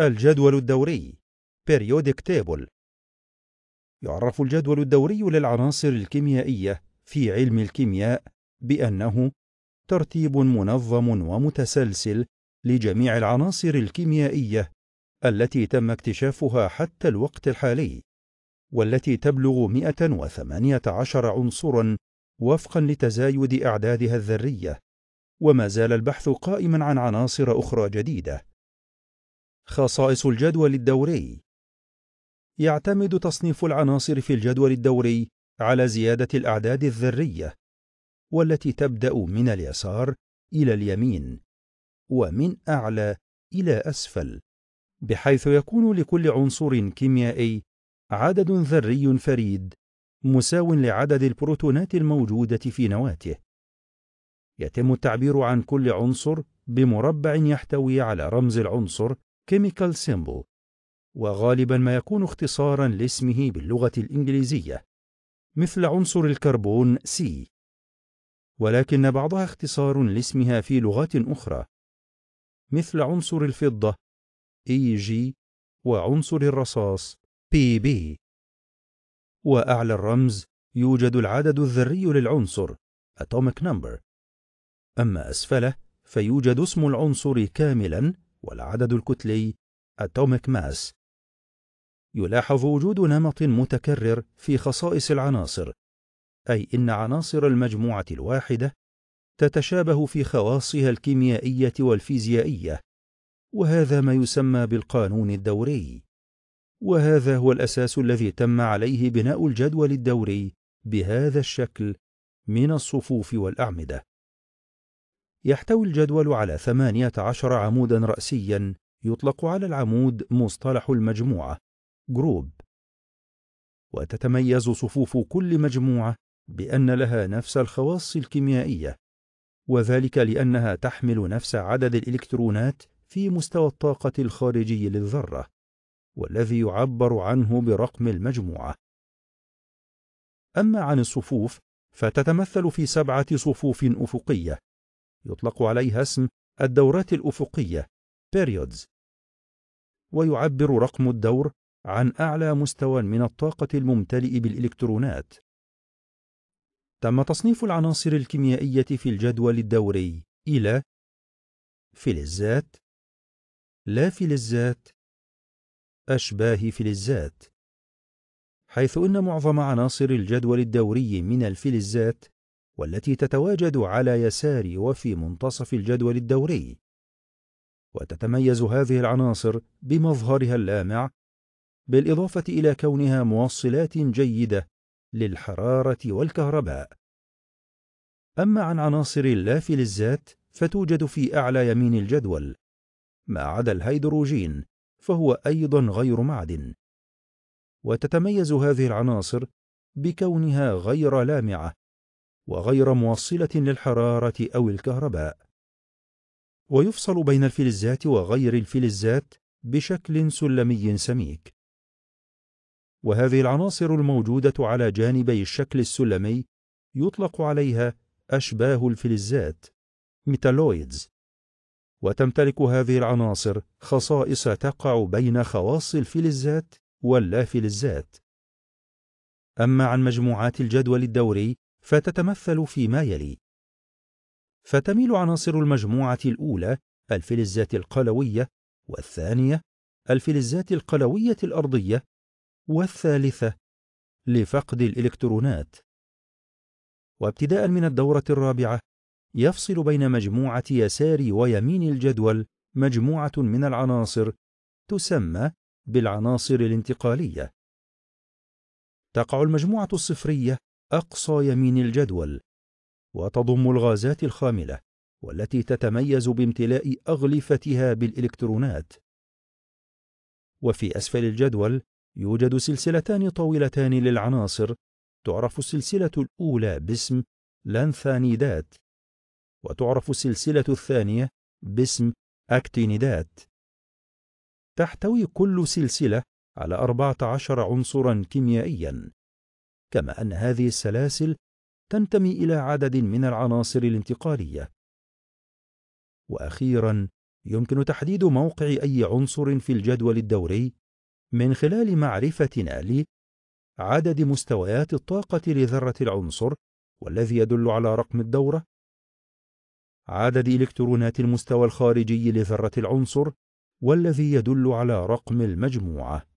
الجدول الدوري periodic table يعرف الجدول الدوري للعناصر الكيميائية في علم الكيمياء بأنه ترتيب منظم ومتسلسل لجميع العناصر الكيميائية التي تم اكتشافها حتى الوقت الحالي والتي تبلغ 118 عنصرا وفقا لتزايد أعدادها الذرية وما زال البحث قائما عن عناصر أخرى جديدة خصائص الجدول الدوري يعتمد تصنيف العناصر في الجدول الدوري على زيادة الأعداد الذرية والتي تبدأ من اليسار إلى اليمين ومن أعلى إلى أسفل بحيث يكون لكل عنصر كيميائي عدد ذري فريد مساو لعدد البروتونات الموجودة في نواته يتم التعبير عن كل عنصر بمربع يحتوي على رمز العنصر chemical symbol وغالبا ما يكون اختصارا لاسمه باللغة الإنجليزية مثل عنصر الكربون C ولكن بعضها اختصار لاسمها في لغات أخرى مثل عنصر الفضة EG وعنصر الرصاص PB وأعلى الرمز يوجد العدد الذري للعنصر atomic number أما أسفله فيوجد اسم العنصر كاملا والعدد الكتلي atomic mass يلاحظ وجود نمط متكرر في خصائص العناصر اي ان عناصر المجموعه الواحده تتشابه في خواصها الكيميائيه والفيزيائيه وهذا ما يسمى بالقانون الدوري وهذا هو الاساس الذي تم عليه بناء الجدول الدوري بهذا الشكل من الصفوف والاعمده يحتوي الجدول على 18 عمودا رأسيا يطلق على العمود مصطلح المجموعة جروب وتتميز صفوف كل مجموعة بأن لها نفس الخواص الكيميائية وذلك لأنها تحمل نفس عدد الإلكترونات في مستوى الطاقة الخارجي للذرة والذي يعبر عنه برقم المجموعة أما عن الصفوف فتتمثل في سبعة صفوف أفقية يطلق عليها اسم الدورات الأفقية periods ويعبر رقم الدور عن أعلى مستوى من الطاقة الممتلئ بالإلكترونات تم تصنيف العناصر الكيميائية في الجدول الدوري إلى فلزات لا فلزات أشباه فلزات حيث إن معظم عناصر الجدول الدوري من الفلزات والتي تتواجد على يسار وفي منتصف الجدول الدوري وتتميز هذه العناصر بمظهرها اللامع بالإضافة إلى كونها موصلات جيدة للحرارة والكهرباء أما عن عناصر اللا فلزات فتوجد في أعلى يمين الجدول ما عدا الهيدروجين فهو أيضا غير معدن وتتميز هذه العناصر بكونها غير لامعة وغير موصلة للحرارة أو الكهرباء ويفصل بين الفلزات وغير الفلزات بشكل سلمي سميك وهذه العناصر الموجودة على جانبي الشكل السلمي يطلق عليها أشباه الفلزات ميتالويدز وتمتلك هذه العناصر خصائص تقع بين خواص الفلزات واللافلزات أما عن مجموعات الجدول الدوري فتتمثل فيما يلي فتميل عناصر المجموعة الأولى الفلزات القلوية والثانية الفلزات القلوية الأرضية والثالثة لفقد الإلكترونات وابتداء من الدورة الرابعة يفصل بين مجموعة يسار ويمين الجدول مجموعة من العناصر تسمى بالعناصر الانتقالية تقع المجموعة الصفرية أقصى يمين الجدول وتضم الغازات الخاملة والتي تتميز بامتلاء أغلفتها بالإلكترونات وفي أسفل الجدول يوجد سلسلتان طويلتان للعناصر تعرف السلسلة الأولى باسم لانثانيدات وتعرف السلسلة الثانية باسم أكتينيدات تحتوي كل سلسلة على 14 عنصرا كيميائيا كما أن هذه السلاسل تنتمي إلى عدد من العناصر الانتقالية. وأخيرا يمكن تحديد موقع أي عنصر في الجدول الدوري من خلال معرفتنا لعدد مستويات الطاقة لذرة العنصر والذي يدل على رقم الدورة عدد إلكترونات المستوى الخارجي لذرة العنصر والذي يدل على رقم المجموعة